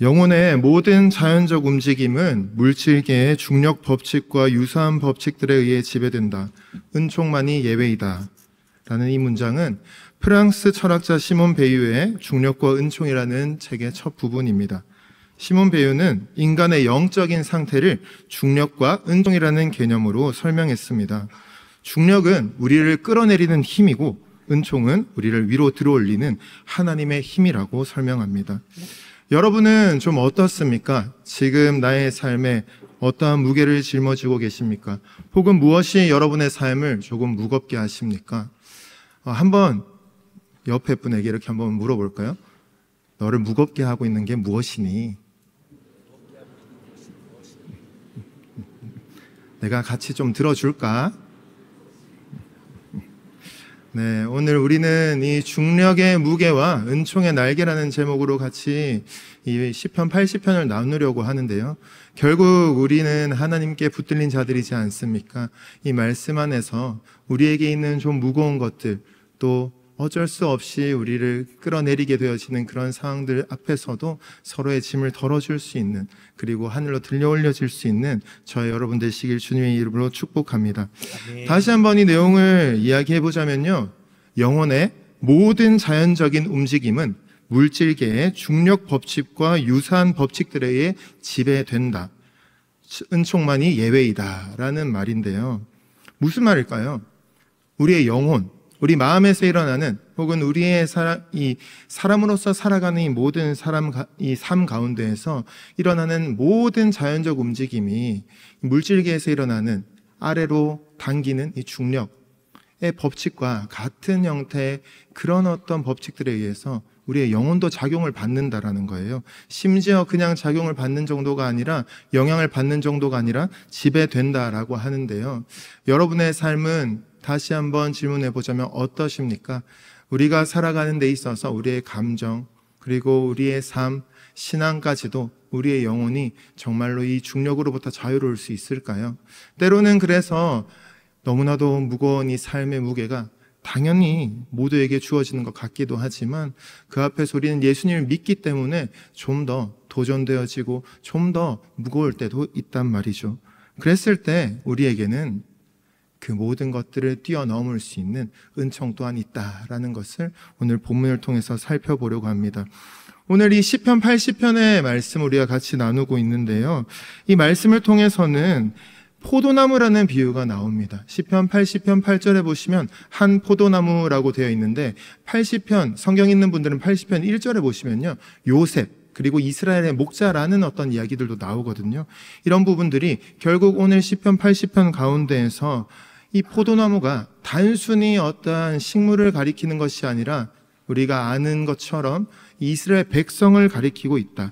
영혼의 모든 자연적 움직임은 물질계의 중력 법칙과 유사한 법칙들에 의해 지배된다. 은총만이 예외이다. 라는 이 문장은 프랑스 철학자 시몬 베유의 중력과 은총이라는 책의 첫 부분입니다. 시몬 베유는 인간의 영적인 상태를 중력과 은총이라는 개념으로 설명했습니다. 중력은 우리를 끌어내리는 힘이고 은총은 우리를 위로 들어올리는 하나님의 힘이라고 설명합니다. 여러분은 좀 어떻습니까? 지금 나의 삶에 어떠한 무게를 짊어지고 계십니까? 혹은 무엇이 여러분의 삶을 조금 무겁게 하십니까? 어, 한번 옆에 분에게 이렇게 한번 물어볼까요? 너를 무겁게 하고 있는 게 무엇이니? 내가 같이 좀 들어줄까? 네, 오늘 우리는 이 중력의 무게와 은총의 날개라는 제목으로 같이 이 시편 80편을 나누려고 하는데요. 결국 우리는 하나님께 붙들린 자들이지 않습니까? 이 말씀 안에서 우리에게 있는 좀 무거운 것들 또 어쩔 수 없이 우리를 끌어내리게 되어지는 그런 상황들 앞에서도 서로의 짐을 덜어줄 수 있는 그리고 하늘로 들려 올려질 수 있는 저희 여러분 들시길 주님의 이름으로 축복합니다. 네. 다시 한번 이 내용을 이야기해 보자면요. 영혼의 모든 자연적인 움직임은 물질계의 중력 법칙과 유사한 법칙들에 의해 지배된다. 은총만이 예외이다라는 말인데요. 무슨 말일까요? 우리의 영혼, 우리 마음에서 일어나는 혹은 우리의 사람, 이 사람으로서 살아가는 이 모든 사람, 이 삶 가운데에서 일어나는 모든 자연적 움직임이 물질계에서 일어나는 아래로 당기는 이 중력의 법칙과 같은 형태의 그런 어떤 법칙들에 의해서 우리의 영혼도 작용을 받는다라는 거예요. 심지어 그냥 작용을 받는 정도가 아니라 영향을 받는 정도가 아니라 지배된다라고 하는데요. 여러분의 삶은 다시 한번 질문해 보자면 어떠십니까? 우리가 살아가는 데 있어서 우리의 감정, 그리고 우리의 삶, 신앙까지도 우리의 영혼이 정말로 이 중력으로부터 자유로울 수 있을까요? 때로는 그래서 너무나도 무거운 이 삶의 무게가 당연히 모두에게 주어지는 것 같기도 하지만 그 앞에 우리는 예수님을 믿기 때문에 좀 더 도전되어지고 좀 더 무거울 때도 있단 말이죠. 그랬을 때 우리에게는 그 모든 것들을 뛰어넘을 수 있는 은총 또한 있다라는 것을 오늘 본문을 통해서 살펴보려고 합니다. 오늘 이 시편 80편의 말씀을 우리가 같이 나누고 있는데요. 이 말씀을 통해서는 포도나무라는 비유가 나옵니다. 시편 80편 8절에 보시면 한 포도나무라고 되어 있는데 80편 성경 있는 분들은 80편 1절에 보시면요. 요셉 그리고 이스라엘의 목자라는 어떤 이야기들도 나오거든요. 이런 부분들이 결국 오늘 시편 80편 가운데에서 이 포도나무가 단순히 어떠한 식물을 가리키는 것이 아니라 우리가 아는 것처럼 이스라엘 백성을 가리키고 있다.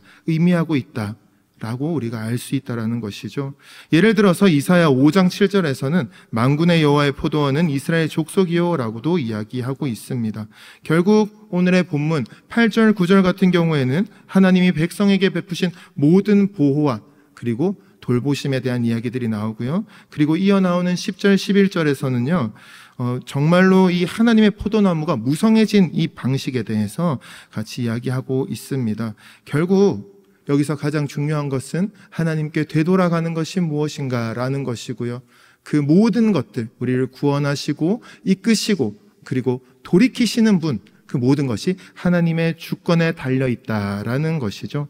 의미하고 있다. 라고 우리가 알 수 있다라는 것이죠. 예를 들어서 이사야 5장 7절에서는 만군의 여호와의 포도원은 이스라엘 족속이요라고도 이야기하고 있습니다. 결국 오늘의 본문 8절 9절 같은 경우에는 하나님이 백성에게 베푸신 모든 보호와 그리고 돌보심에 대한 이야기들이 나오고요. 그리고 이어나오는 10절, 11절에서는요, 어, 정말로 이 하나님의 포도나무가 무성해진 이 방식에 대해서 같이 이야기하고 있습니다. 결국 여기서 가장 중요한 것은 하나님께 되돌아가는 것이 무엇인가라는 것이고요. 그 모든 것들, 우리를 구원하시고 이끄시고 그리고 돌이키시는 분, 그 모든 것이 하나님의 주권에 달려 있다라는 것이죠.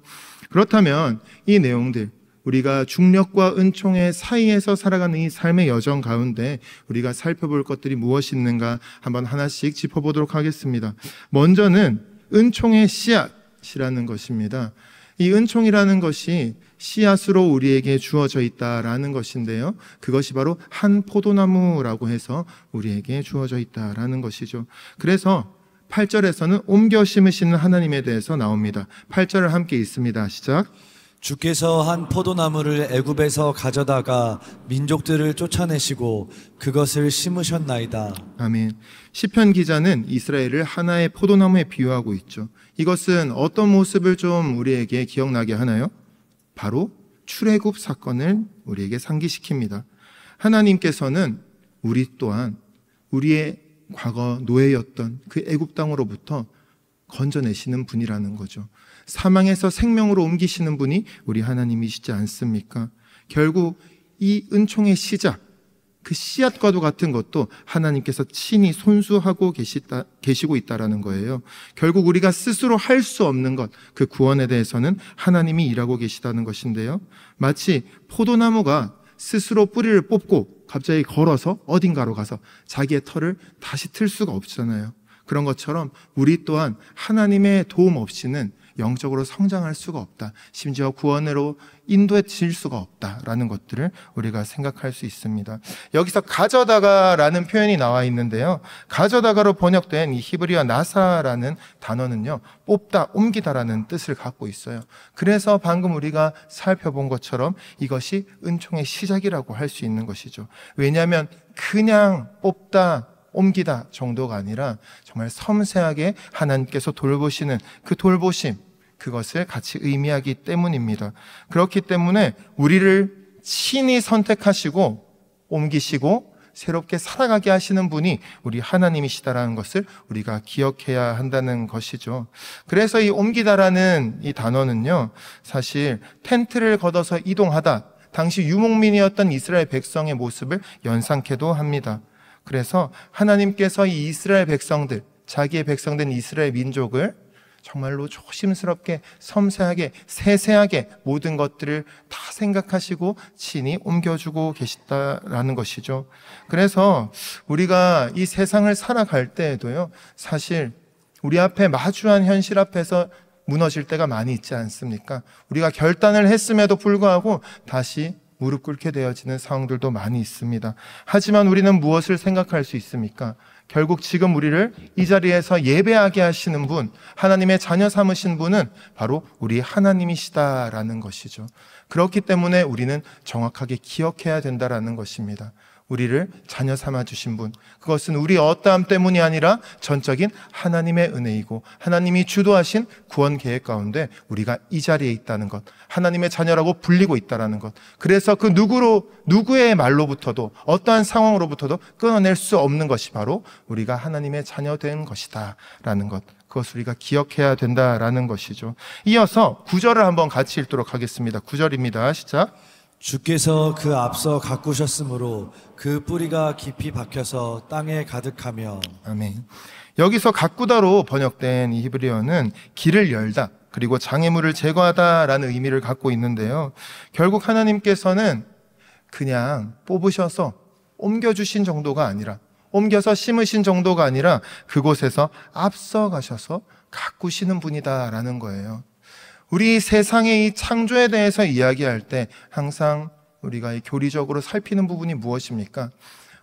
그렇다면 이 내용들, 우리가 중력과 은총의 사이에서 살아가는 이 삶의 여정 가운데 우리가 살펴볼 것들이 무엇이 있는가 한번 하나씩 짚어보도록 하겠습니다. 먼저는 은총의 씨앗이라는 것입니다. 이 은총이라는 것이 씨앗으로 우리에게 주어져 있다라는 것인데요. 그것이 바로 한 포도나무라고 해서 우리에게 주어져 있다라는 것이죠. 그래서 8절에서는 옮겨 심으시는 하나님에 대해서 나옵니다. 8절을 함께 읽습니다. 시작. 주께서 한 포도나무를 애굽에서 가져다가 민족들을 쫓아내시고 그것을 심으셨나이다. 아멘. 시편 기자는 이스라엘을 하나의 포도나무에 비유하고 있죠. 이것은 어떤 모습을 좀 우리에게 기억나게 하나요? 바로 출애굽 사건을 우리에게 상기시킵니다. 하나님께서는 우리 또한 우리의 과거 노예였던 그 애굽 땅으로부터 건져내시는 분이라는 거죠. 사망에서 생명으로 옮기시는 분이 우리 하나님이시지 않습니까? 결국 이 은총의 시작, 그 씨앗과도 같은 것도 하나님께서 친히 손수하고 계시다, 계시고 있다라는 거예요. 결국 우리가 스스로 할 수 없는 것, 그 구원에 대해서는 하나님이 일하고 계시다는 것인데요. 마치 포도나무가 스스로 뿌리를 뽑고 갑자기 걸어서 어딘가로 가서 자기의 털을 다시 틀 수가 없잖아요. 그런 것처럼 우리 또한 하나님의 도움 없이는 영적으로 성장할 수가 없다. 심지어 구원으로 인도해질 수가 없다라는 것들을 우리가 생각할 수 있습니다. 여기서 가져다가라는 표현이 나와 있는데요. 가져다가로 번역된 이 히브리어 나사라는 단어는요. 뽑다, 옮기다라는 뜻을 갖고 있어요. 그래서 방금 우리가 살펴본 것처럼 이것이 은총의 시작이라고 할 수 있는 것이죠. 왜냐하면 그냥 뽑다, 옮기다 정도가 아니라 정말 섬세하게 하나님께서 돌보시는 그 돌보심, 그것을 같이 의미하기 때문입니다. 그렇기 때문에 우리를 친히 선택하시고 옮기시고 새롭게 살아가게 하시는 분이 우리 하나님이시다라는 것을 우리가 기억해야 한다는 것이죠. 그래서 이 옮기다라는 이 단어는요, 사실 텐트를 걷어서 이동하다, 당시 유목민이었던 이스라엘 백성의 모습을 연상케도 합니다. 그래서 하나님께서 이 이스라엘 백성들, 자기의 백성된 이스라엘 민족을 정말로 조심스럽게 섬세하게 세세하게 모든 것들을 다 생각하시고 친히 옮겨주고 계시다라는 것이죠. 그래서 우리가 이 세상을 살아갈 때에도요. 사실 우리 앞에 마주한 현실 앞에서 무너질 때가 많이 있지 않습니까? 우리가 결단을 했음에도 불구하고 다시 무릎 꿇게 되어지는 상황들도 많이 있습니다. 하지만 우리는 무엇을 생각할 수 있습니까? 결국 지금 우리를 이 자리에서 예배하게 하시는 분, 하나님의 자녀 삼으신 분은 바로 우리 하나님이시다라는 것이죠. 그렇기 때문에 우리는 정확하게 기억해야 된다라는 것입니다. 우리를 자녀 삼아 주신 분. 그것은 우리 어떠함 때문이 아니라 전적인 하나님의 은혜이고 하나님이 주도하신 구원 계획 가운데 우리가 이 자리에 있다는 것, 하나님의 자녀라고 불리고 있다라는 것. 그래서 그 누구로 누구의 말로부터도 어떠한 상황으로부터도 끊어낼 수 없는 것이 바로 우리가 하나님의 자녀 된 것이다라는 것. 그것 을 우리가 기억해야 된다라는 것이죠. 이어서 구절을 한번 같이 읽도록 하겠습니다. 구절입니다 시작. 주께서 그 앞서 가꾸셨으므로 그 뿌리가 깊이 박혀서 땅에 가득하며 아멘. 여기서 가꾸다로 번역된 이 히브리어는 길을 열다 그리고 장애물을 제거하다라는 의미를 갖고 있는데요. 결국 하나님께서는 그냥 뽑으셔서 옮겨 주신 정도가 아니라 옮겨서 심으신 정도가 아니라 그곳에서 앞서 가셔서 가꾸시는 분이다라는 거예요. 우리 세상의 이 창조에 대해서 이야기할 때 항상 우리가 교리적으로 살피는 부분이 무엇입니까?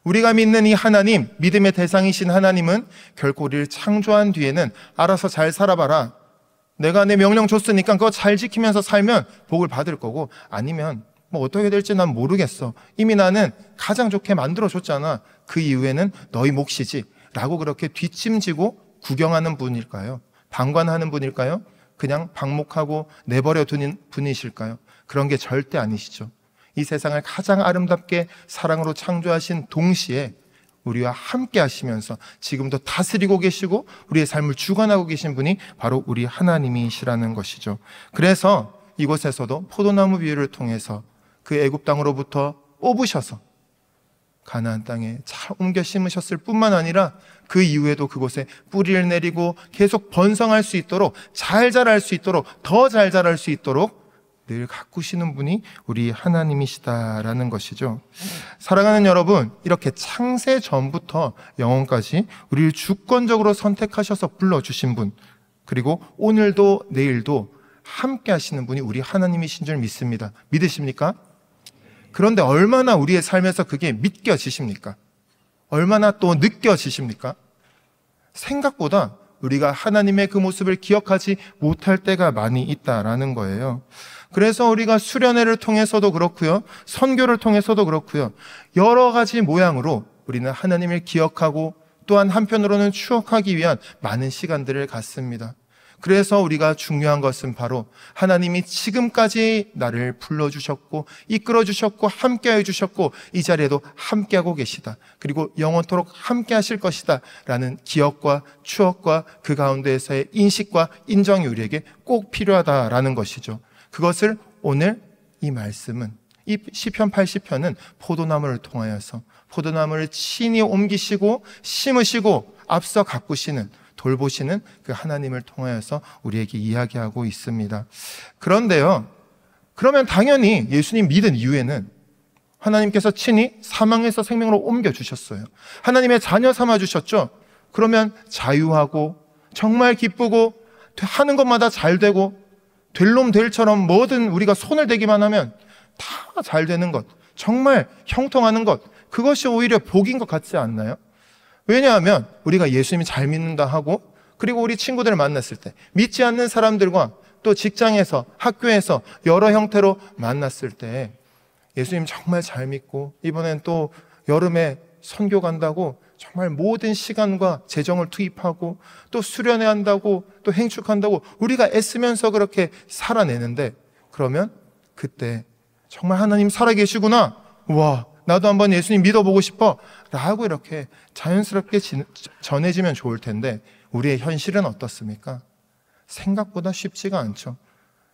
우리가 믿는 이 하나님, 믿음의 대상이신 하나님은 결코 우리를 창조한 뒤에는 알아서 잘 살아봐라. 내가 내 명령 줬으니까 그거 잘 지키면서 살면 복을 받을 거고 아니면 뭐 어떻게 될지 난 모르겠어. 이미 나는 가장 좋게 만들어줬잖아. 그 이후에는 너희 몫이지. 라고 그렇게 뒷짐지고 구경하는 분일까요? 방관하는 분일까요? 그냥 방목하고 내버려 두는 분이실까요? 그런 게 절대 아니시죠. 이 세상을 가장 아름답게 사랑으로 창조하신 동시에 우리와 함께 하시면서 지금도 다스리고 계시고 우리의 삶을 주관하고 계신 분이 바로 우리 하나님이시라는 것이죠. 그래서 이곳에서도 포도나무 비유를 통해서 그 애굽 땅으로부터 뽑으셔서 가나안 땅에 잘 옮겨 심으셨을 뿐만 아니라 그 이후에도 그곳에 뿌리를 내리고 계속 번성할 수 있도록 잘 자랄 수 있도록 더 잘 자랄 수 있도록 늘 가꾸시는 분이 우리 하나님이시다라는 것이죠. 사랑하는 여러분, 이렇게 창세 전부터 영원까지 우리를 주권적으로 선택하셔서 불러주신 분, 그리고 오늘도 내일도 함께 하시는 분이 우리 하나님이신 줄 믿습니다. 믿으십니까? 그런데 얼마나 우리의 삶에서 그게 믿겨지십니까? 얼마나 또 느껴지십니까? 생각보다 우리가 하나님의 그 모습을 기억하지 못할 때가 많이 있다라는 거예요. 그래서 우리가 수련회를 통해서도 그렇고요. 선교를 통해서도 그렇고요. 여러 가지 모양으로 우리는 하나님을 기억하고 또한 한편으로는 추억하기 위한 많은 시간들을 갖습니다. 그래서 우리가 중요한 것은 바로 하나님이 지금까지 나를 불러주셨고, 이끌어주셨고, 함께해 주셨고, 이 자리에도 함께하고 계시다. 그리고 영원토록 함께하실 것이다. 라는 기억과 추억과 그 가운데에서의 인식과 인정이 우리에게 꼭 필요하다라는 것이죠. 그것을 오늘 이 말씀은 이 시편 80편은 포도나무를 통하여서 포도나무를 친히 옮기시고 심으시고 앞서 가꾸시는 돌보시는 그 하나님을 통하여서 우리에게 이야기하고 있습니다. 그런데요, 그러면 당연히 예수님 믿은 이유에는 하나님께서 친히 사망에서 생명으로 옮겨주셨어요. 하나님의 자녀 삼아주셨죠? 그러면 자유하고 정말 기쁘고 하는 것마다 잘 되고 될 놈 될처럼 뭐든 우리가 손을 대기만 하면 다 잘 되는 것, 정말 형통하는 것, 그것이 오히려 복인 것 같지 않나요? 왜냐하면 우리가 예수님이 잘 믿는다 하고 그리고 우리 친구들을 만났을 때 믿지 않는 사람들과 또 직장에서 학교에서 여러 형태로 만났을 때 예수님 정말 잘 믿고 이번엔 또 여름에 선교 간다고 정말 모든 시간과 재정을 투입하고 또 수련회 한다고 또 행축한다고 우리가 애쓰면서 그렇게 살아내는데 그러면 그때 정말 하나님 살아계시구나. 와, 나도 한번 예수님 믿어보고 싶어. 라고 이렇게 자연스럽게 진, 전해지면 좋을 텐데, 우리의 현실은 어떻습니까? 생각보다 쉽지가 않죠.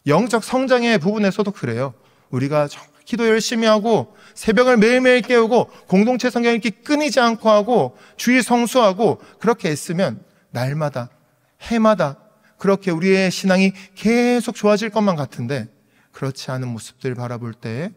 영적 성장의 부분에서도 그래요. 우리가 기도 열심히 하고 새벽을 매일매일 깨우고 공동체 성경 읽기 끊이지 않고 하고 주의 성수하고 그렇게 했으면 날마다 해마다 그렇게 우리의 신앙이 계속 좋아질 것만 같은데 그렇지 않은 모습들 바라볼 때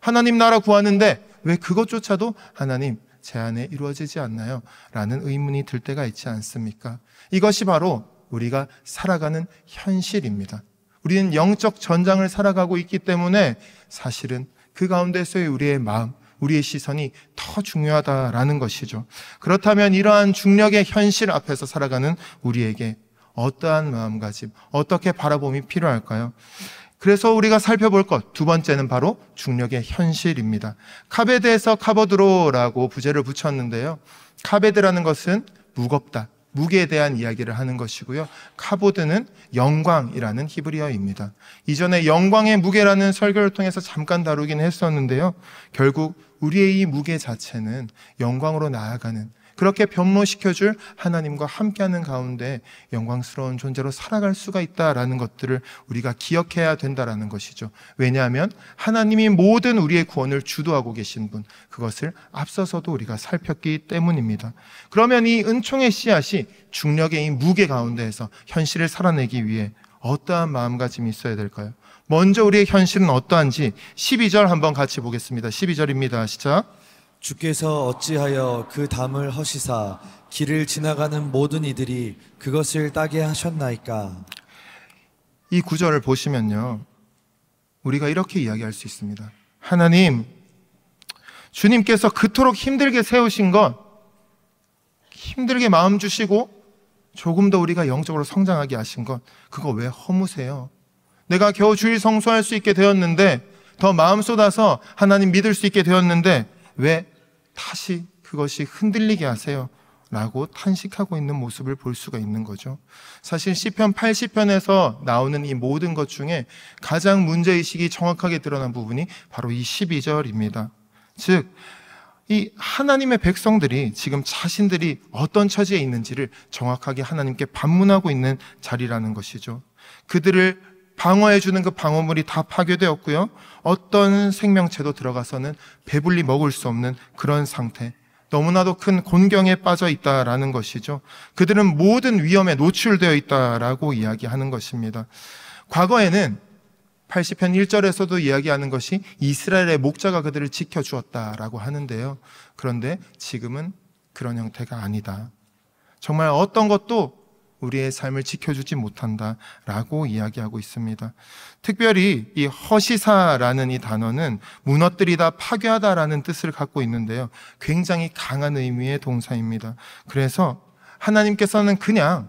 하나님 나라 구하는데 왜 그것조차도 하나님 제 안에 이루어지지 않나요? 라는 의문이 들 때가 있지 않습니까? 이것이 바로 우리가 살아가는 현실입니다. 우리는 영적 전장을 살아가고 있기 때문에 사실은 그 가운데서의 우리의 마음, 우리의 시선이 더 중요하다라는 것이죠. 그렇다면 이러한 중력의 현실 앞에서 살아가는 우리에게 어떠한 마음가짐, 어떻게 바라봄이 필요할까요? 그래서 우리가 살펴볼 것 두 번째는 바로 중력의 현실입니다. 카베드에서 카버드로라고 부제를 붙였는데요. 카베드라는 것은 무겁다, 무게에 대한 이야기를 하는 것이고요. 카보드는 영광이라는 히브리어입니다. 이전에 영광의 무게라는 설교를 통해서 잠깐 다루긴 했었는데요. 결국 우리의 이 무게 자체는 영광으로 나아가는 그렇게 변모시켜줄 하나님과 함께하는 가운데 영광스러운 존재로 살아갈 수가 있다라는 것들을 우리가 기억해야 된다라는 것이죠. 왜냐하면 하나님이 모든 우리의 구원을 주도하고 계신 분, 그것을 앞서서도 우리가 살폈기 때문입니다. 그러면 이 은총의 씨앗이 중력의 이 무게 가운데에서 현실을 살아내기 위해 어떠한 마음가짐이 있어야 될까요? 먼저 우리의 현실은 어떠한지 12절 한번 같이 보겠습니다. 12절입니다. 시작. 주께서 어찌하여 그 담을 허시사 길을 지나가는 모든 이들이 그것을 따게 하셨나이까? 이 구절을 보시면요. 우리가 이렇게 이야기할 수 있습니다. 하나님, 주님께서 그토록 힘들게 세우신 것, 힘들게 마음 주시고 조금 더 우리가 영적으로 성장하게 하신 것, 그거 왜 허무세요? 내가 겨우 주일 성수할 수 있게 되었는데, 더 마음 쏟아서 하나님 믿을 수 있게 되었는데, 왜 다시 그것이 흔들리게 하세요? 라고 탄식하고 있는 모습을 볼 수가 있는 거죠. 사실 시편 80편에서 나오는 이 모든 것 중에 가장 문제 의식이 정확하게 드러난 부분이 바로 이 12절입니다. 즉, 이 하나님의 백성들이 지금 자신들이 어떤 처지에 있는지를 정확하게 하나님께 반문하고 있는 자리라는 것이죠. 그들을 방어해주는 그 방어물이 다 파괴되었고요. 어떤 생명체도 들어가서는 배불리 먹을 수 없는 그런 상태. 너무나도 큰 곤경에 빠져 있다라는 것이죠. 그들은 모든 위험에 노출되어 있다라고 이야기하는 것입니다. 과거에는 80편 1절에서도 이야기하는 것이 이스라엘의 목자가 그들을 지켜주었다라고 하는데요. 그런데 지금은 그런 형태가 아니다. 정말 어떤 것도 우리의 삶을 지켜주지 못한다라고 이야기하고 있습니다. 특별히 이 허시사라는 이 단어는 무너뜨리다, 파괴하다라는 뜻을 갖고 있는데요. 굉장히 강한 의미의 동사입니다. 그래서 하나님께서는 그냥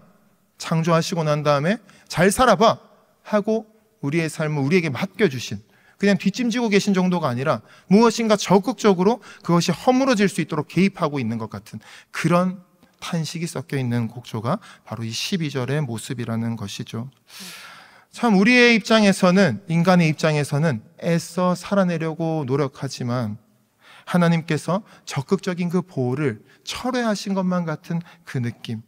창조하시고 난 다음에 잘 살아봐 하고 우리의 삶을 우리에게 맡겨주신 그냥 뒷짐지고 계신 정도가 아니라 무엇인가 적극적으로 그것이 허물어질 수 있도록 개입하고 있는 것 같은 그런 탄식이 섞여 있는 곡조가 바로 이 12절의 모습이라는 것이죠. 참 우리의 입장에서는 인간의 입장에서는 애써 살아내려고 노력하지만 하나님께서 적극적인 그 보호를 철회하신 것만 같은 그 느낌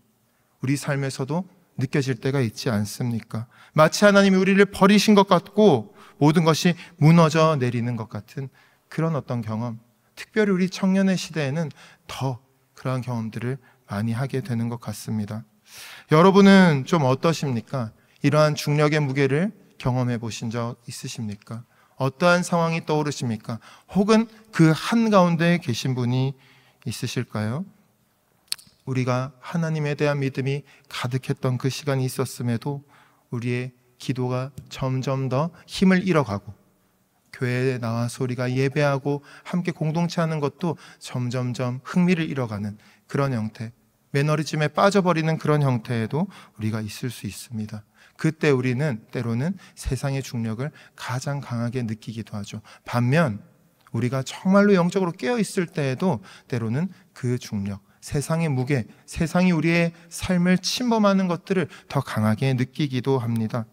우리 삶에서도 느껴질 때가 있지 않습니까? 마치 하나님이 우리를 버리신 것 같고 모든 것이 무너져 내리는 것 같은 그런 어떤 경험 특별히 우리 청년의 시대에는 더 그러한 경험들을 많이 하게 되는 것 같습니다. 여러분은 좀 어떠십니까? 이러한 중력의 무게를 경험해 보신 적 있으십니까? 어떠한 상황이 떠오르십니까? 혹은 그 한가운데 계신 분이 있으실까요? 우리가 하나님에 대한 믿음이 가득했던 그 시간이 있었음에도 우리의 기도가 점점 더 힘을 잃어가고 교회에 나와서 리가 예배하고 함께 공동체 하는 것도 점점점 흥미를 잃어가는 그런 형태 매너리즘에 빠져버리는 그런 형태에도 우리가 있을 수 있습니다. 그때 우리는 때로는 세상의 중력을 가장 강하게 느끼기도 하죠. 반면 우리가 정말로 영적으로 깨어 있을 때에도 때로는 그 중력, 세상의 무게, 세상이 우리의 삶을 침범하는 것들을 더 강하게 느끼기도 합니다.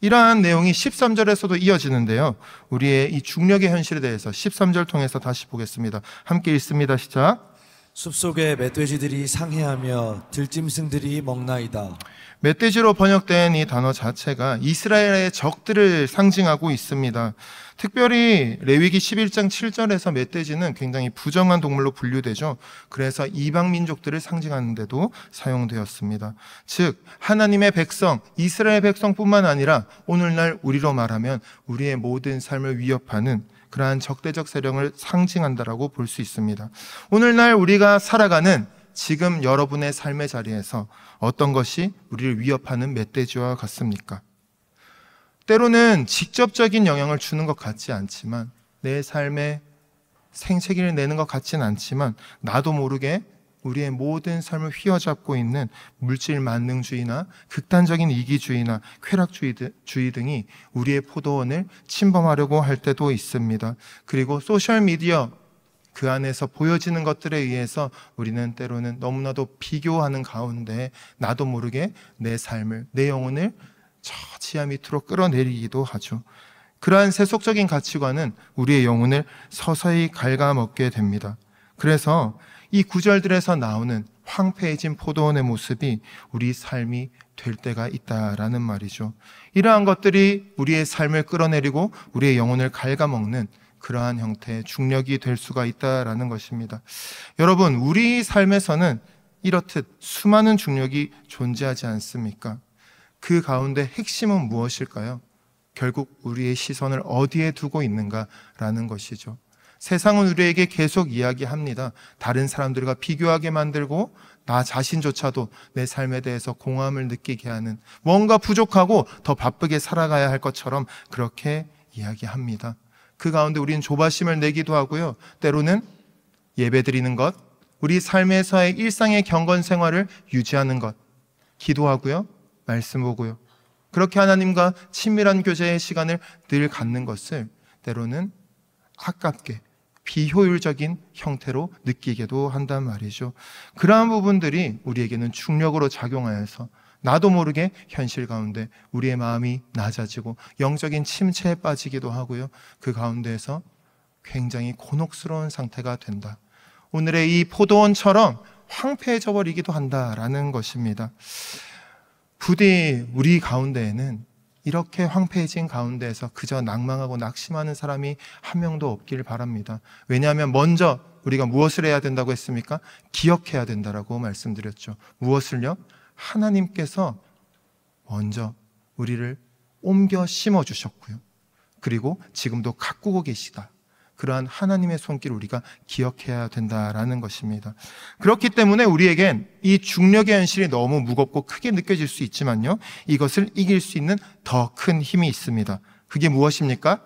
이러한 내용이 13절에서도 이어지는데요. 우리의 이 중력의 현실에 대해서 13절 통해서 다시 보겠습니다. 함께 읽습니다. 시작. 숲속에 멧돼지들이 상해하며 들짐승들이 먹나이다. 멧돼지로 번역된 이 단어 자체가 이스라엘의 적들을 상징하고 있습니다. 특별히 레위기 11장 7절에서 멧돼지는 굉장히 부정한 동물로 분류되죠. 그래서 이방 민족들을 상징하는데도 사용되었습니다. 즉 하나님의 백성, 이스라엘 백성뿐만 아니라 오늘날 우리로 말하면 우리의 모든 삶을 위협하는 그러한 적대적 세력을 상징한다라고 볼 수 있습니다. 오늘날 우리가 살아가는 지금 여러분의 삶의 자리에서 어떤 것이 우리를 위협하는 멧돼지와 같습니까? 때로는 직접적인 영향을 주는 것 같지 않지만 내 삶에 생채기를 내는 것 같진 않지만 나도 모르게 우리의 모든 삶을 휘어잡고 있는 물질 만능주의나 극단적인 이기주의나 쾌락주의 등이 우리의 포도원을 침범하려고 할 때도 있습니다. 그리고 소셜미디어 그 안에서 보여지는 것들에 의해서 우리는 때로는 너무나도 비교하는 가운데 나도 모르게 내 삶을, 내 영혼을 저 지하 밑으로 끌어내리기도 하죠. 그러한 세속적인 가치관은 우리의 영혼을 서서히 갉아먹게 됩니다. 그래서 이 구절들에서 나오는 황폐해진 포도원의 모습이 우리 삶이 될 때가 있다라는 말이죠. 이러한 것들이 우리의 삶을 끌어내리고 우리의 영혼을 갉아먹는 그러한 형태의 중력이 될 수가 있다라는 것입니다. 여러분, 우리 삶에서는 이렇듯 수많은 중력이 존재하지 않습니까? 그 가운데 핵심은 무엇일까요? 결국 우리의 시선을 어디에 두고 있는가라는 것이죠. 세상은 우리에게 계속 이야기합니다. 다른 사람들과 비교하게 만들고 나 자신조차도 내 삶에 대해서 공허함을 느끼게 하는 뭔가 부족하고 더 바쁘게 살아가야 할 것처럼 그렇게 이야기합니다. 그 가운데 우리는 조바심을 내기도 하고요. 때로는 예배 드리는 것, 우리 삶에서의 일상의 경건 생활을 유지하는 것, 기도하고요. 말씀 보고요. 그렇게 하나님과 친밀한 교제의 시간을 늘 갖는 것을 때로는 아깝게 비효율적인 형태로 느끼게도 한단 말이죠. 그러한 부분들이 우리에게는 중력으로 작용하여서 나도 모르게 현실 가운데 우리의 마음이 낮아지고 영적인 침체에 빠지기도 하고요. 그 가운데에서 굉장히 곤혹스러운 상태가 된다. 오늘의 이 포도원처럼 황폐해져 버리기도 한다라는 것입니다. 부디 우리 가운데에는 이렇게 황폐해진 가운데에서 그저 낙망하고 낙심하는 사람이 한 명도 없기를 바랍니다. 왜냐하면 먼저 우리가 무엇을 해야 된다고 했습니까? 기억해야 된다라고 말씀드렸죠. 무엇을요? 하나님께서 먼저 우리를 옮겨 심어 주셨고요. 그리고 지금도 가꾸고 계시다. 그러한 하나님의 손길을 우리가 기억해야 된다라는 것입니다. 그렇기 때문에 우리에겐 이 중력의 현실이 너무 무겁고 크게 느껴질 수 있지만요. 이것을 이길 수 있는 더 큰 힘이 있습니다. 그게 무엇입니까?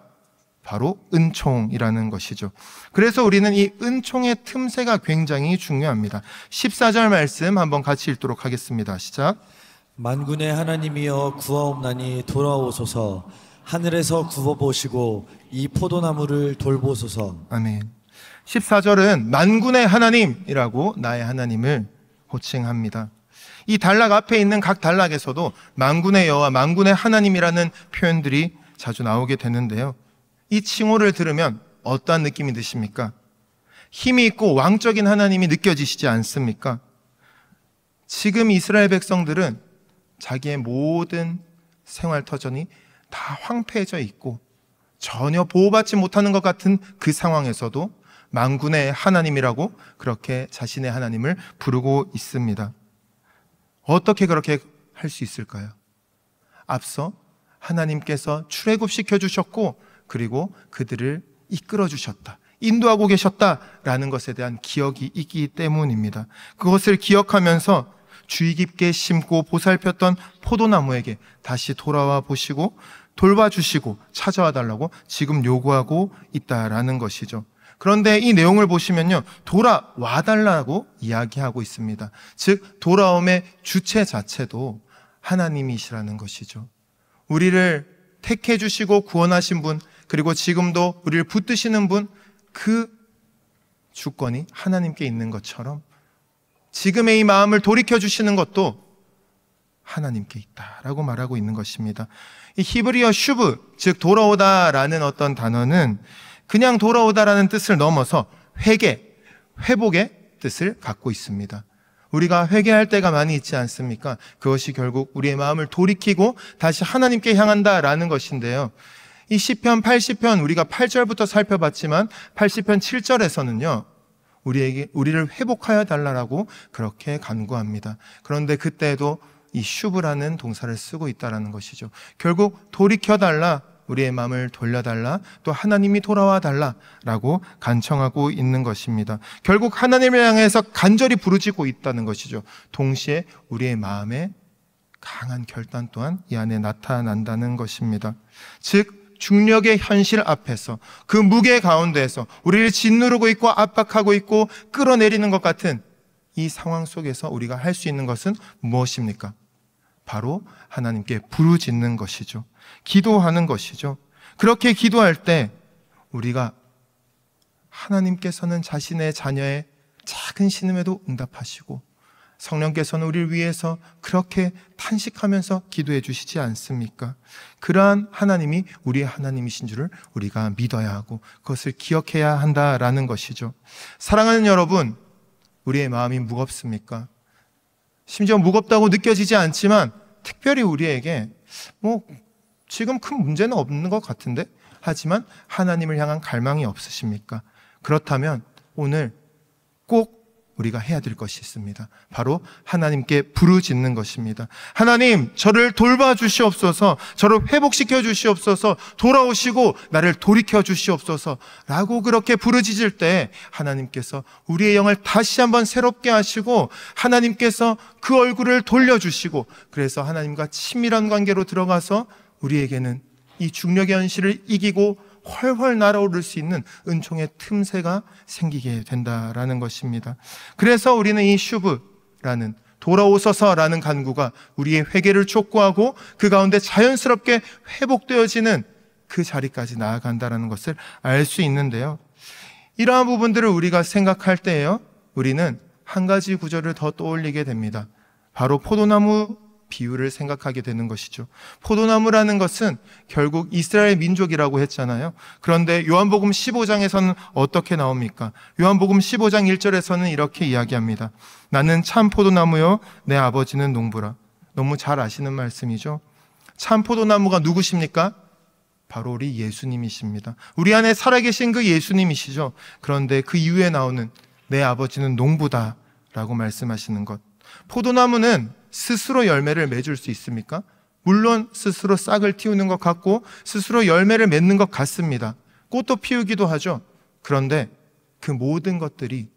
바로 은총이라는 것이죠. 그래서 우리는 이 은총의 틈새가 굉장히 중요합니다. 14절 말씀 한번 같이 읽도록 하겠습니다. 시작. 만군의 하나님이여 구하옵나니 돌아오소서 하늘에서 굽어 보시고 이 포도나무를 돌보소서. 아멘. 14절은 만군의 하나님이라고 나의 하나님을 호칭합니다. 이 단락 앞에 있는 각 단락에서도 만군의 여와 만군의 하나님이라는 표현들이 자주 나오게 되는데요. 이 칭호를 들으면 어떠한 느낌이 드십니까? 힘이 있고 왕적인 하나님이 느껴지시지 않습니까? 지금 이스라엘 백성들은 자기의 모든 생활 터전이 다 황폐해져 있고 전혀 보호받지 못하는 것 같은 그 상황에서도 망군의 하나님이라고 그렇게 자신의 하나님을 부르고 있습니다. 어떻게 그렇게 할 수 있을까요? 앞서 하나님께서 출애굽시켜 주셨고 그리고 그들을 이끌어 주셨다. 인도하고 계셨다라는 것에 대한 기억이 있기 때문입니다. 그것을 기억하면서 주의 깊게 심고 보살폈던 포도나무에게 다시 돌아와 보시고 돌봐주시고 찾아와 달라고 지금 요구하고 있다라는 것이죠. 그런데 이 내용을 보시면요. 돌아와 달라고 이야기하고 있습니다. 즉, 돌아옴의 주체 자체도 하나님이시라는 것이죠. 우리를 택해 주시고 구원하신 분, 그리고 지금도 우리를 붙드시는 분, 그 주권이 하나님께 있는 것처럼 지금의 이 마음을 돌이켜 주시는 것도 하나님께 있다라고 말하고 있는 것입니다. 이 히브리어 슈브, 즉 돌아오다라는 어떤 단어는 그냥 돌아오다라는 뜻을 넘어서 회개, 회복의 뜻을 갖고 있습니다. 우리가 회개할 때가 많이 있지 않습니까? 그것이 결국 우리의 마음을 돌이키고 다시 하나님께 향한다라는 것인데요. 이 시편 80편 우리가 8절부터 살펴봤지만 80편 7절에서는요. 우리에게 우리를 회복하여 달라라고 그렇게 간구합니다. 그런데 그때도 이 슈브라는 동사를 쓰고 있다는 것이죠. 결국 돌이켜 달라 우리의 마음을 돌려달라 또 하나님이 돌아와 달라라고 간청하고 있는 것입니다. 결국 하나님을 향해서 간절히 부르짖고 있다는 것이죠. 동시에 우리의 마음에 강한 결단 또한 이 안에 나타난다는 것입니다. 즉 중력의 현실 앞에서 그 무게 가운데에서 우리를 짓누르고 있고 압박하고 있고 끌어내리는 것 같은 이 상황 속에서 우리가 할 수 있는 것은 무엇입니까? 바로 하나님께 부르짖는 것이죠. 기도하는 것이죠. 그렇게 기도할 때 우리가 하나님께서는 자신의 자녀의 작은 신음에도 응답하시고 성령께서는 우리를 위해서 그렇게 탄식하면서 기도해 주시지 않습니까? 그러한 하나님이 우리의 하나님이신 줄을 우리가 믿어야 하고 그것을 기억해야 한다라는 것이죠. 사랑하는 여러분, 우리의 마음이 무겁습니까? 심지어 무겁다고 느껴지지 않지만 특별히 우리에게 뭐 지금 큰 문제는 없는 것 같은데 하지만 하나님을 향한 갈망이 없으십니까? 그렇다면 오늘 꼭 우리가 해야 될 것이 있습니다. 바로 하나님께 부르짖는 것입니다. 하나님, 저를 돌봐 주시옵소서, 저를 회복시켜 주시옵소서, 돌아오시고 나를 돌이켜 주시옵소서, 라고 그렇게 부르짖을 때 하나님께서 우리의 영을 다시 한번 새롭게 하시고 하나님께서 그 얼굴을 돌려주시고 그래서 하나님과 친밀한 관계로 들어가서 우리에게는 이 중력의 현실을 이기고 훨훨 날아오를 수 있는 은총의 틈새가 생기게 된다라는 것입니다. 그래서 우리는 이 슈브라는 돌아오소서라는 간구가 우리의 회개를 촉구하고 그 가운데 자연스럽게 회복되어지는 그 자리까지 나아간다라는 것을 알 수 있는데요. 이러한 부분들을 우리가 생각할 때에요. 우리는 한 가지 구절을 더 떠올리게 됩니다. 바로 포도나무 비유를 생각하게 되는 것이죠. 포도나무라는 것은 결국 이스라엘 민족이라고 했잖아요. 그런데 요한복음 15장에서는 어떻게 나옵니까? 요한복음 15장 1절에서는 이렇게 이야기합니다. 나는 참 포도나무요, 내 아버지는 농부라. 너무 잘 아시는 말씀이죠. 참 포도나무가 누구십니까? 바로 우리 예수님이십니다. 우리 안에 살아계신 그 예수님이시죠. 그런데 그 이후에 나오는 내 아버지는 농부다 라고 말씀하시는 것. 포도나무는 스스로 열매를 맺을 수 있습니까? 물론 스스로 싹을 틔우는 것 같고 스스로 열매를 맺는 것 같습니다. 꽃도 피우기도 하죠. 그런데 그 모든 것들이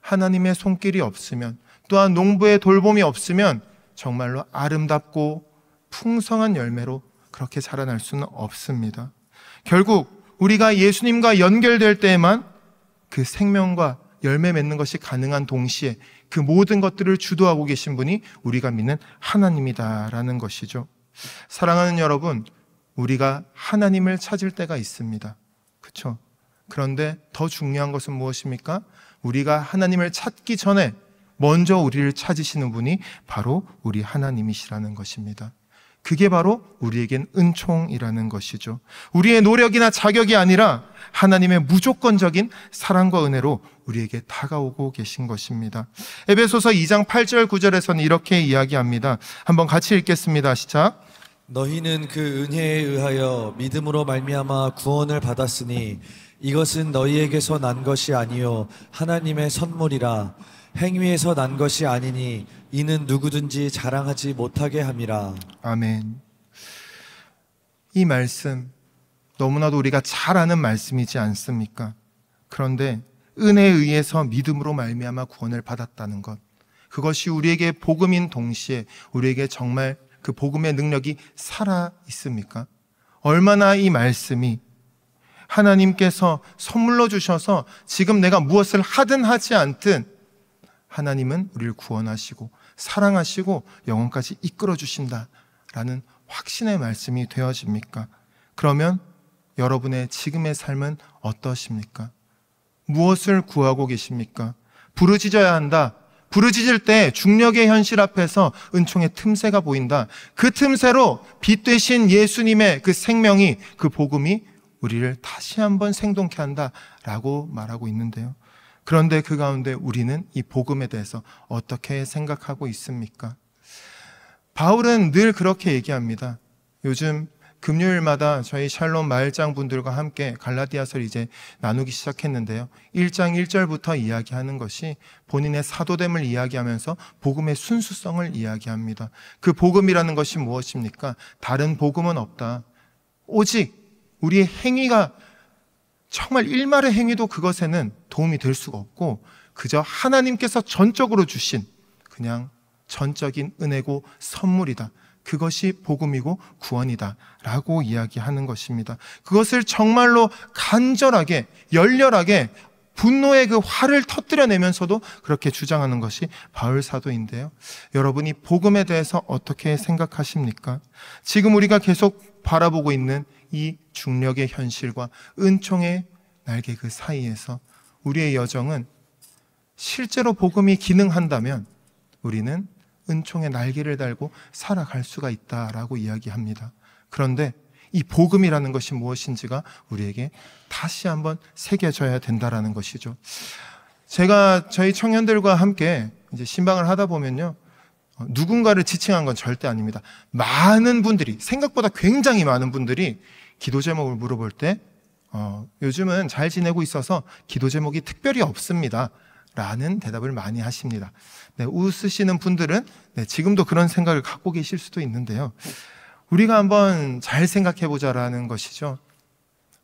하나님의 손길이 없으면 또한 농부의 돌봄이 없으면 정말로 아름답고 풍성한 열매로 그렇게 자라날 수는 없습니다. 결국 우리가 예수님과 연결될 때에만 그 생명과 열매 맺는 것이 가능한 동시에 그 모든 것들을 주도하고 계신 분이 우리가 믿는 하나님이다라는 것이죠. 사랑하는 여러분, 우리가 하나님을 찾을 때가 있습니다. 그렇죠? 그런데 더 중요한 것은 무엇입니까? 우리가 하나님을 찾기 전에 먼저 우리를 찾으시는 분이 바로 우리 하나님이시라는 것입니다. 그게 바로 우리에겐 은총이라는 것이죠. 우리의 노력이나 자격이 아니라 하나님의 무조건적인 사랑과 은혜로 우리에게 다가오고 계신 것입니다. 에베소서 2장 8절 9절에서는 이렇게 이야기합니다. 한번 같이 읽겠습니다. 시작. 너희는 그 은혜에 의하여 믿음으로 말미암아 구원을 받았으니 이것은 너희에게서 난 것이 아니요 하나님의 선물이라 행위에서 난 것이 아니니 이는 누구든지 자랑하지 못하게 함이라. 아멘. 이 말씀 너무나도 우리가 잘 아는 말씀이지 않습니까? 그런데 은혜에 의해서 믿음으로 말미암아 구원을 받았다는 것. 그것이 우리에게 복음인 동시에 우리에게 정말 그 복음의 능력이 살아 있습니까? 얼마나 이 말씀이 하나님께서 선물로 주셔서 지금 내가 무엇을 하든 하지 않든 하나님은 우리를 구원하시고 사랑하시고 영원까지 이끌어 주신다라는 확신의 말씀이 되어집니까? 그러면 여러분의 지금의 삶은 어떠십니까? 무엇을 구하고 계십니까? 부르짖어야 한다. 부르짖을 때 중력의 현실 앞에서 은총의 틈새가 보인다. 그 틈새로 빛 되신 예수님의 그 생명이 그 복음이 우리를 다시 한번 생동케 한다라고 말하고 있는데요. 그런데 그 가운데 우리는 이 복음에 대해서 어떻게 생각하고 있습니까? 바울은 늘 그렇게 얘기합니다. 요즘 금요일마다 저희 샬롬 마을장 분들과 함께 갈라디아서를 이제 나누기 시작했는데요. 1장 1절부터 이야기하는 것이 본인의 사도됨을 이야기하면서 복음의 순수성을 이야기합니다. 그 복음이라는 것이 무엇입니까? 다른 복음은 없다. 오직 우리의 행위가 정말 일말의 행위도 그것에는 도움이 될 수가 없고 그저 하나님께서 전적으로 주신 그냥 전적인 은혜고 선물이다. 그것이 복음이고 구원이다. 라고 이야기하는 것입니다. 그것을 정말로 간절하게, 열렬하게 분노의 그 화를 터뜨려내면서도 그렇게 주장하는 것이 바울 사도인데요. 여러분이 복음에 대해서 어떻게 생각하십니까? 지금 우리가 계속 바라보고 있는 이 중력의 현실과 은총의 날개 그 사이에서 우리의 여정은 실제로 복음이 기능한다면 우리는 은총의 날개를 달고 살아갈 수가 있다라고 이야기합니다. 그런데 이 복음이라는 것이 무엇인지가 우리에게 다시 한번 새겨져야 된다라는 것이죠. 제가 저희 청년들과 함께 이제 신방을 하다 보면요. 어, 누군가를 지칭한 건 절대 아닙니다. 많은 분들이, 생각보다 굉장히 많은 분들이 기도 제목을 물어볼 때, 어, 요즘은 잘 지내고 있어서 기도 제목이 특별히 없습니다. 라는 대답을 많이 하십니다. 네, 웃으시는 분들은 네, 지금도 그런 생각을 갖고 계실 수도 있는데요. 우리가 한번 잘 생각해 보자라는 것이죠.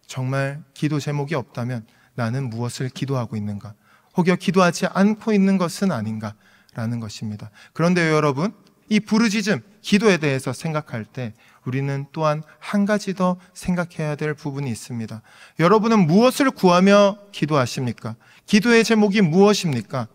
정말 기도 제목이 없다면 나는 무엇을 기도하고 있는가? 혹여 기도하지 않고 있는 것은 아닌가? 라는 것입니다. 그런데 여러분, 이 부르짖음, 기도에 대해서 생각할 때 우리는 또한 한 가지 더 생각해야 될 부분이 있습니다. 여러분은 무엇을 구하며 기도하십니까? 기도의 제목이 무엇입니까?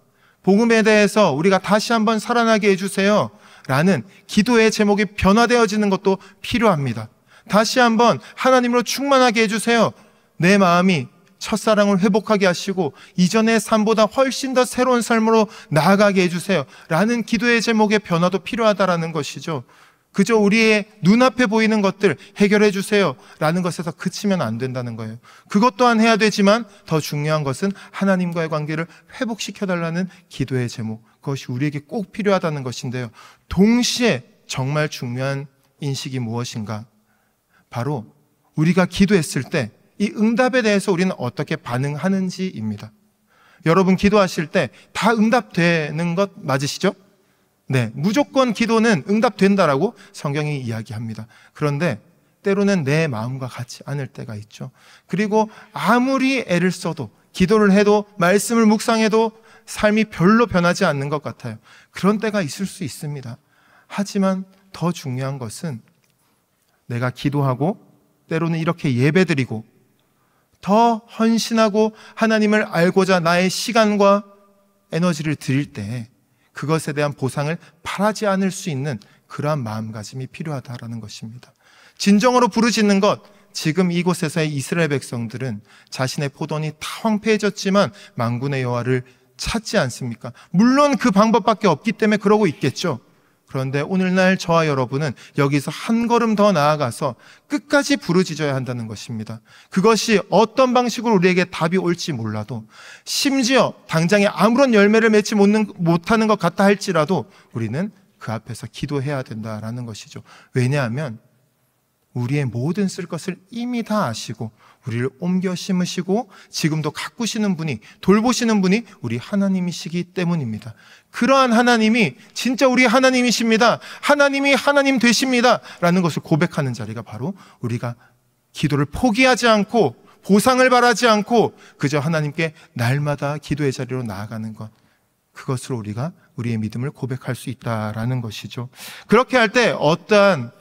복음에 대해서 우리가 다시 한번 살아나게 해주세요. 라는 기도의 제목이 변화되어지는 것도 필요합니다. 다시 한번 하나님으로 충만하게 해주세요. 내 마음이 첫사랑을 회복하게 하시고 이전의 삶보다 훨씬 더 새로운 삶으로 나아가게 해주세요. 라는 기도의 제목의 변화도 필요하다라는 것이죠. 그저 우리의 눈앞에 보이는 것들 해결해 주세요. 라는 것에서 그치면 안 된다는 거예요. 그것 또한 해야 되지만 더 중요한 것은 하나님과의 관계를 회복시켜 달라는 기도의 제목. 그것이 우리에게 꼭 필요하다는 것인데요. 동시에 정말 중요한 인식이 무엇인가? 바로 우리가 기도했을 때 이 응답에 대해서 우리는 어떻게 반응하는지입니다. 여러분 기도하실 때 다 응답되는 것 맞으시죠? 네, 무조건 기도는 응답된다라고 성경이 이야기합니다. 그런데 때로는 내 마음과 같이 않을 때가 있죠. 그리고 아무리 애를 써도 기도를 해도 말씀을 묵상해도 삶이 별로 변하지 않는 것 같아요. 그런 때가 있을 수 있습니다. 하지만 더 중요한 것은 내가 기도하고 때로는 이렇게 예배드리고 더 헌신하고 하나님을 알고자 나의 시간과 에너지를 드릴 때 그것에 대한 보상을 바라지 않을 수 있는 그러한 마음가짐이 필요하다라는 것입니다. 진정으로 부르짖는 것, 지금 이곳에서의 이스라엘 백성들은 자신의 포돈이 다 황폐해졌지만 망군의 여호와를 찾지 않습니까? 물론 그 방법밖에 없기 때문에 그러고 있겠죠. 그런데 오늘날 저와 여러분은 여기서 한 걸음 더 나아가서 끝까지 부르짖어야 한다는 것입니다. 그것이 어떤 방식으로 우리에게 답이 올지 몰라도 심지어 당장에 아무런 열매를 맺지 못하는 것 같다 할지라도 우리는 그 앞에서 기도해야 된다라는 것이죠. 왜냐하면 우리의 모든 쓸 것을 이미 다 아시고 우리를 옮겨 심으시고 지금도 가꾸시는 분이 돌보시는 분이 우리 하나님이시기 때문입니다. 그러한 하나님이 진짜 우리 하나님이십니다. 하나님이 하나님 되십니다. 라는 것을 고백하는 자리가 바로 우리가 기도를 포기하지 않고 보상을 바라지 않고 그저 하나님께 날마다 기도의 자리로 나아가는 것. 그것으로 우리가 우리의 믿음을 고백할 수 있다라는 것이죠. 그렇게 할 때 어떠한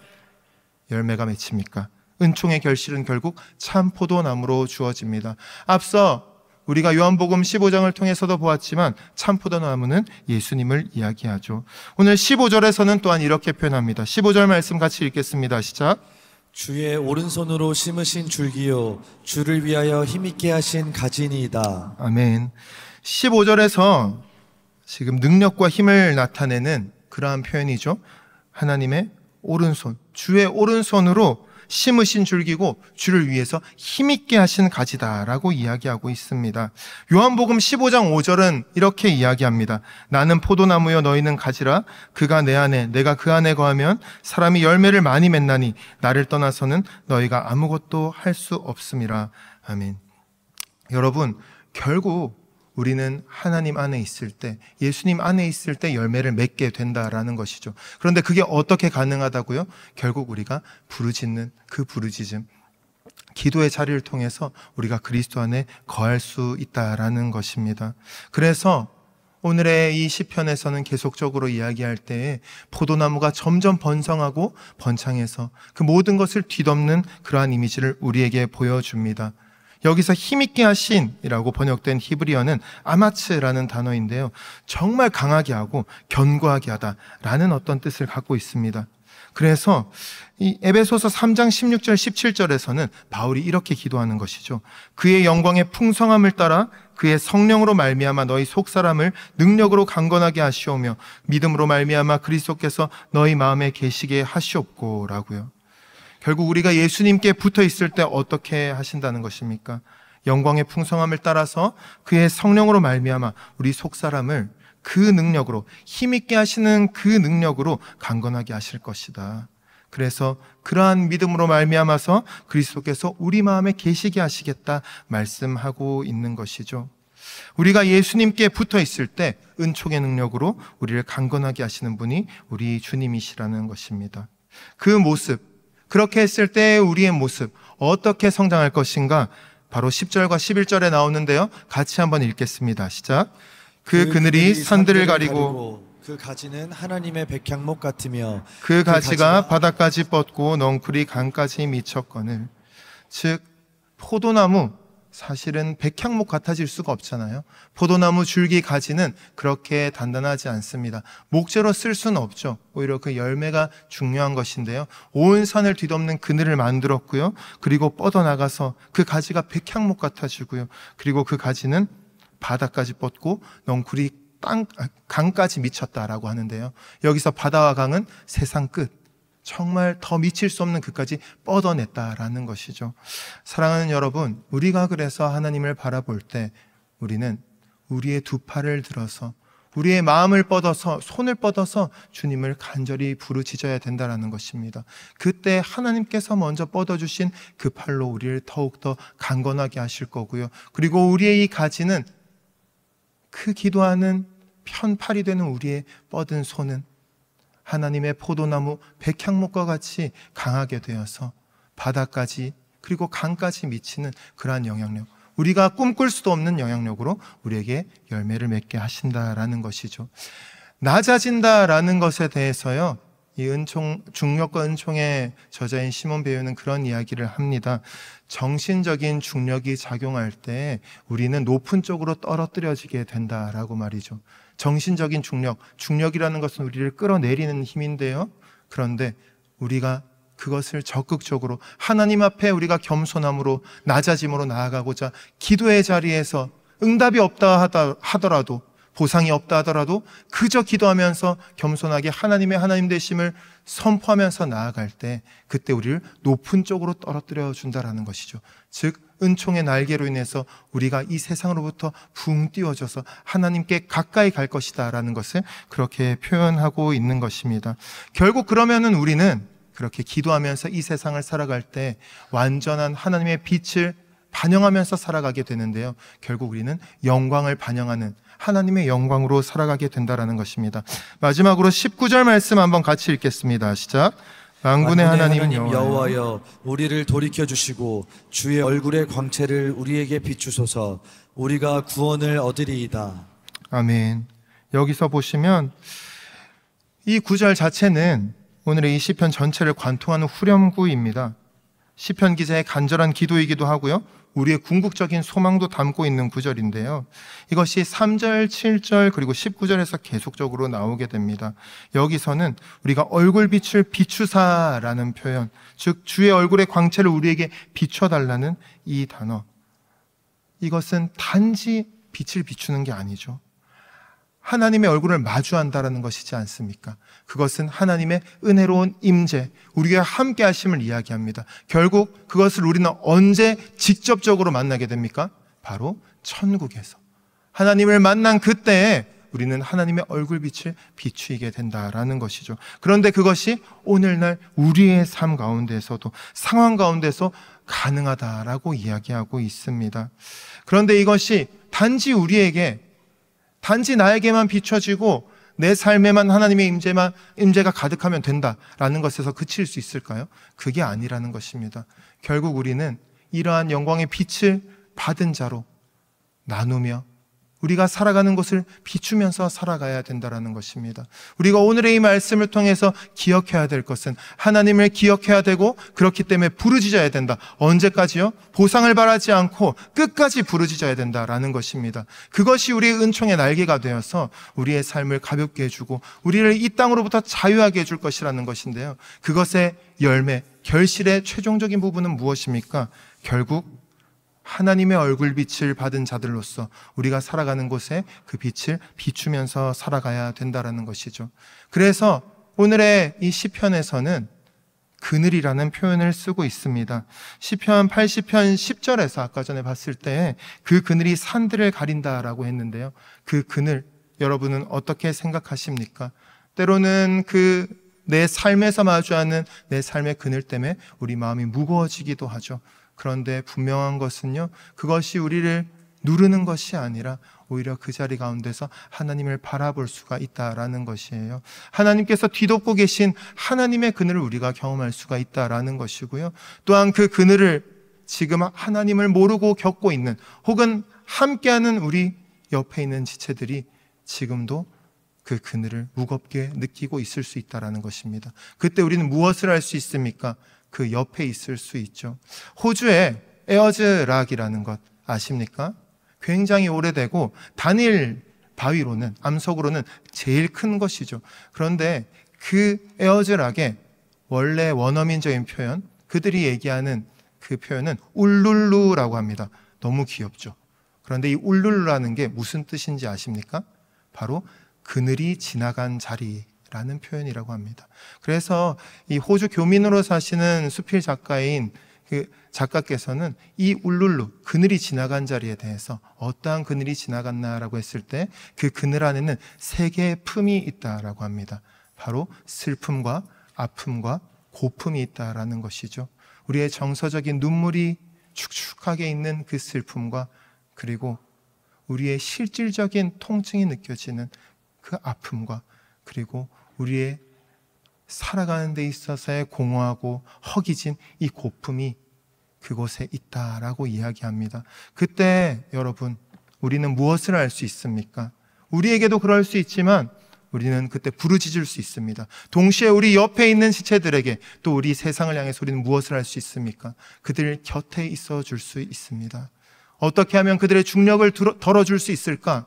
열매가 맺힙니까? 은총의 결실은 결국 참 포도나무로 주어집니다. 앞서 우리가 요한복음 15장을 통해서도 보았지만 참 포도나무는 예수님을 이야기하죠. 오늘 15절에서는 또한 이렇게 표현합니다. 15절 말씀 같이 읽겠습니다. 시작. 주의 오른손으로 심으신 줄기요 주를 위하여 힘있게 하신 가지이다 아멘. 15절에서 지금 능력과 힘을 나타내는 그러한 표현이죠. 하나님의 오른손, 주의 오른손으로 심으신 줄기고 주를 위해서 힘있게 하신 가지다라고 이야기하고 있습니다. 요한복음 15장 5절은 이렇게 이야기합니다. 나는 포도나무여 너희는 가지라 그가 내 안에 내가 그 안에 거하면 사람이 열매를 많이 맺나니 나를 떠나서는 너희가 아무것도 할 수 없음이라. 아멘. 여러분 결국 우리는 하나님 안에 있을 때, 예수님 안에 있을 때 열매를 맺게 된다라는 것이죠. 그런데 그게 어떻게 가능하다고요? 결국 우리가 부르짖는 그 부르짖음, 기도의 자리를 통해서 우리가 그리스도 안에 거할 수 있다라는 것입니다. 그래서 오늘의 이 시편에서는 계속적으로 이야기할 때에 포도나무가 점점 번성하고 번창해서 그 모든 것을 뒤덮는 그러한 이미지를 우리에게 보여줍니다. 여기서 힘있게 하신이라고 번역된 히브리어는 아마츠라는 단어인데요. 정말 강하게 하고 견고하게 하다라는 어떤 뜻을 갖고 있습니다. 그래서 이 에베소서 3장 16절 17절에서는 바울이 이렇게 기도하는 것이죠. 그의 영광의 풍성함을 따라 그의 성령으로 말미암아 너희 속 사람을 능력으로 강건하게 하시오며 믿음으로 말미암아 그리스도께서 너희 마음에 계시게 하시옵고라고요. 결국 우리가 예수님께 붙어 있을 때 어떻게 하신다는 것입니까? 영광의 풍성함을 따라서 그의 성령으로 말미암아 우리 속 사람을 그 능력으로 힘 있게 하시는 그 능력으로 강건하게 하실 것이다. 그래서 그러한 믿음으로 말미암아서 그리스도께서 우리 마음에 계시게 하시겠다 말씀하고 있는 것이죠. 우리가 예수님께 붙어 있을 때 은총의 능력으로 우리를 강건하게 하시는 분이 우리 주님이시라는 것입니다. 그 모습 그렇게 했을 때 우리의 모습, 어떻게 성장할 것인가? 바로 10절과 11절에 나오는데요. 같이 한번 읽겠습니다. 시작. 그, 그 그늘이 산들을 가리고, 그 가지는 하나님의 백향목 같으며 그, 그 가지가 바닥까지 뻗고 넝쿨이 강까지 미쳤거늘 즉 포도나무 사실은 백향목 같아질 수가 없잖아요. 포도나무 줄기 가지는 그렇게 단단하지 않습니다. 목재로 쓸 수는 없죠. 오히려 그 열매가 중요한 것인데요. 온 산을 뒤덮는 그늘을 만들었고요. 그리고 뻗어나가서 그 가지가 백향목 같아지고요. 그리고 그 가지는 바다까지 뻗고 넝쿨이 땅, 아, 강까지 미쳤다라고 하는데요. 여기서 바다와 강은 세상 끝, 정말 더 미칠 수 없는 그까지 뻗어냈다라는 것이죠. 사랑하는 여러분, 우리가 그래서 하나님을 바라볼 때 우리는 우리의 두 팔을 들어서 우리의 마음을 뻗어서 손을 뻗어서 주님을 간절히 부르짖어야 된다라는 것입니다. 그때 하나님께서 먼저 뻗어 주신 그 팔로 우리를 더욱 더 강건하게 하실 거고요. 그리고 우리의 이 가지는 그 기도하는 편팔이 되는 우리의 뻗은 손은 하나님의 포도나무 백향목과 같이 강하게 되어서 바다까지 그리고 강까지 미치는 그러한 영향력 우리가 꿈꿀 수도 없는 영향력으로 우리에게 열매를 맺게 하신다라는 것이죠. 낮아진다라는 것에 대해서요. 이 은총 중력과 은총의 저자인 시몬 배우는 그런 이야기를 합니다. 정신적인 중력이 작용할 때 우리는 높은 쪽으로 떨어뜨려지게 된다라고 말이죠. 정신적인 중력, 중력이라는 것은 우리를 끌어내리는 힘인데요. 그런데 우리가 그것을 적극적으로 하나님 앞에 우리가 겸손함으로 낮아짐으로 나아가고자 기도의 자리에서 응답이 없다 하더라도 보상이 없다 하더라도 그저 기도하면서 겸손하게 하나님의 하나님 되심을 선포하면서 나아갈 때 그때 우리를 높은 쪽으로 떨어뜨려 준다라는 것이죠. 즉 은총의 날개로 인해서 우리가 이 세상으로부터 붕 띄워져서 하나님께 가까이 갈 것이다라는 것을 그렇게 표현하고 있는 것입니다. 결국 그러면은 우리는 그렇게 기도하면서 이 세상을 살아갈 때 완전한 하나님의 빛을 반영하면서 살아가게 되는데요. 결국 우리는 영광을 반영하는 하나님의 영광으로 살아가게 된다라는 것입니다. 마지막으로 19절 말씀 한번 같이 읽겠습니다. 시작. 만군의 하나님 여호와여 우리를 돌이켜 주시고 주의 얼굴의 광채를 우리에게 비추소서 우리가 구원을 얻으리이다. 아멘. 여기서 보시면 이 구절 자체는 오늘의 이 시편 전체를 관통하는 후렴구입니다. 시편 기자의 간절한 기도이기도 하고요. 우리의 궁극적인 소망도 담고 있는 구절인데요. 이것이 3절, 7절, 그리고 19절에서 계속적으로 나오게 됩니다. 여기서는 우리가 얼굴빛을 비추사라는 표현, 즉, 주의 얼굴의 광채를 우리에게 비춰달라는 이 단어. 이것은 단지 빛을 비추는 게 아니죠. 하나님의 얼굴을 마주한다라는 것이지 않습니까? 그것은 하나님의 은혜로운 임재, 우리가 함께 하심을 이야기합니다. 결국 그것을 우리는 언제 직접적으로 만나게 됩니까? 바로 천국에서. 하나님을 만난 그때에 우리는 하나님의 얼굴빛을 비추게 된다라는 것이죠. 그런데 그것이 오늘날 우리의 삶가운데서도 상황 가운데서 가능하다라고 이야기하고 있습니다. 그런데 이것이 단지 우리에게 단지 나에게만 비춰지고 내 삶에만 하나님의 임재만 임재가 가득하면 된다라는 것에서 그칠 수 있을까요? 그게 아니라는 것입니다. 결국 우리는 이러한 영광의 빛을 받은 자로 나누며 우리가 살아가는 것을 비추면서 살아가야 된다라는 것입니다. 우리가 오늘의 이 말씀을 통해서 기억해야 될 것은 하나님을 기억해야 되고 그렇기 때문에 부르짖어야 된다. 언제까지요? 보상을 바라지 않고 끝까지 부르짖어야 된다라는 것입니다. 그것이 우리의 은총의 날개가 되어서 우리의 삶을 가볍게 해주고 우리를 이 땅으로부터 자유하게 해줄 것이라는 것인데요. 그것의 열매, 결실의 최종적인 부분은 무엇입니까? 결국 하나님의 얼굴빛을 받은 자들로서 우리가 살아가는 곳에 그 빛을 비추면서 살아가야 된다라는 것이죠. 그래서 오늘의 이 시편에서는 그늘이라는 표현을 쓰고 있습니다. 시편 80편 10절에서 아까 전에 봤을 때 그 그늘이 산들을 가린다라고 했는데요. 그 그늘 여러분은 어떻게 생각하십니까? 때로는 그 내 삶에서 마주하는 내 삶의 그늘 때문에 우리 마음이 무거워지기도 하죠. 그런데 분명한 것은요, 그것이 우리를 누르는 것이 아니라 오히려 그 자리 가운데서 하나님을 바라볼 수가 있다라는 것이에요. 하나님께서 뒤덮고 계신 하나님의 그늘을 우리가 경험할 수가 있다라는 것이고요. 또한 그 그늘을 지금 하나님을 모르고 겪고 있는 혹은 함께하는 우리 옆에 있는 지체들이 지금도 그 그늘을 무겁게 느끼고 있을 수 있다라는 것입니다. 그때 우리는 무엇을 할 수 있습니까? 그 옆에 있을 수 있죠. 호주의 에어즈락이라는 것 아십니까? 굉장히 오래되고 단일 바위로는 암석으로는 제일 큰 것이죠. 그런데 그 에어즈락의 원래 원어민적인 표현, 그들이 얘기하는 그 표현은 울룰루라고 합니다. 너무 귀엽죠. 그런데 이 울룰루라는 게 무슨 뜻인지 아십니까? 바로 그늘이 지나간 자리 라는 표현이라고 합니다. 그래서 이 호주 교민으로 사시는 수필 작가인 그 작가께서는 이 울룰루 그늘이 지나간 자리에 대해서 어떠한 그늘이 지나갔나라고 했을 때 그 그늘 안에는 세 개의 품이 있다라고 합니다. 바로 슬픔과 아픔과 고품이 있다라는 것이죠. 우리의 정서적인 눈물이 축축하게 있는 그 슬픔과 그리고 우리의 실질적인 통증이 느껴지는 그 아픔과 그리고 우리의 살아가는 데 있어서의 공허하고 허기진 이 고품이 그곳에 있다라고 이야기합니다. 그때 여러분, 우리는 무엇을 알 수 있습니까? 우리에게도 그럴 수 있지만 우리는 그때 부르짖을 수 있습니다. 동시에 우리 옆에 있는 시체들에게 또 우리 세상을 향해 우리는 무엇을 할 수 있습니까? 그들 곁에 있어 줄 수 있습니다. 어떻게 하면 그들의 중력을 덜어줄 수 있을까?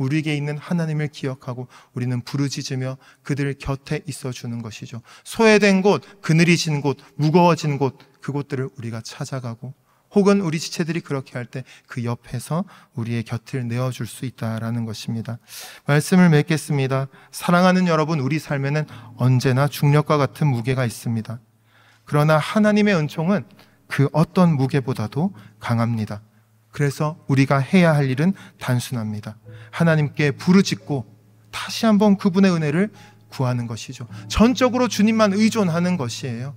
우리에게 있는 하나님을 기억하고 우리는 부르짖으며 그들 곁에 있어 주는 것이죠. 소외된 곳, 그늘이 진 곳, 무거워진 곳, 그곳들을 우리가 찾아가고 혹은 우리 지체들이 그렇게 할 때 그 옆에서 우리의 곁을 내어줄 수 있다라는 것입니다. 말씀을 맺겠습니다. 사랑하는 여러분, 우리 삶에는 언제나 중력과 같은 무게가 있습니다. 그러나 하나님의 은총은 그 어떤 무게보다도 강합니다. 그래서 우리가 해야 할 일은 단순합니다. 하나님께 부르짖고 다시 한번 그분의 은혜를 구하는 것이죠. 전적으로 주님만 의존하는 것이에요.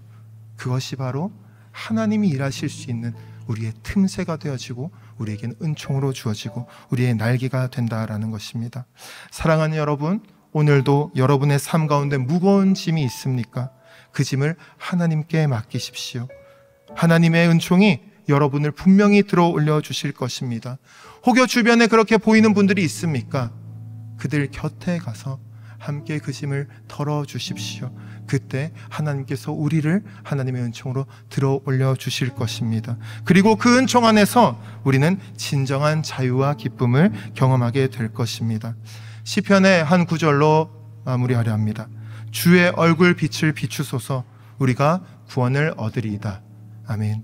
그것이 바로 하나님이 일하실 수 있는 우리의 틈새가 되어지고 우리에게는 은총으로 주어지고 우리의 날개가 된다라는 것입니다. 사랑하는 여러분, 오늘도 여러분의 삶 가운데 무거운 짐이 있습니까? 그 짐을 하나님께 맡기십시오. 하나님의 은총이 여러분을 분명히 들어 올려 주실 것입니다. 혹여 주변에 그렇게 보이는 분들이 있습니까? 그들 곁에 가서 함께 그 짐을 덜어 주십시오. 그때 하나님께서 우리를 하나님의 은총으로 들어 올려 주실 것입니다. 그리고 그 은총 안에서 우리는 진정한 자유와 기쁨을 경험하게 될 것입니다. 시편의 한 구절로 마무리하려 합니다. 주의 얼굴 빛을 비추소서 우리가 구원을 얻으리이다. 아멘.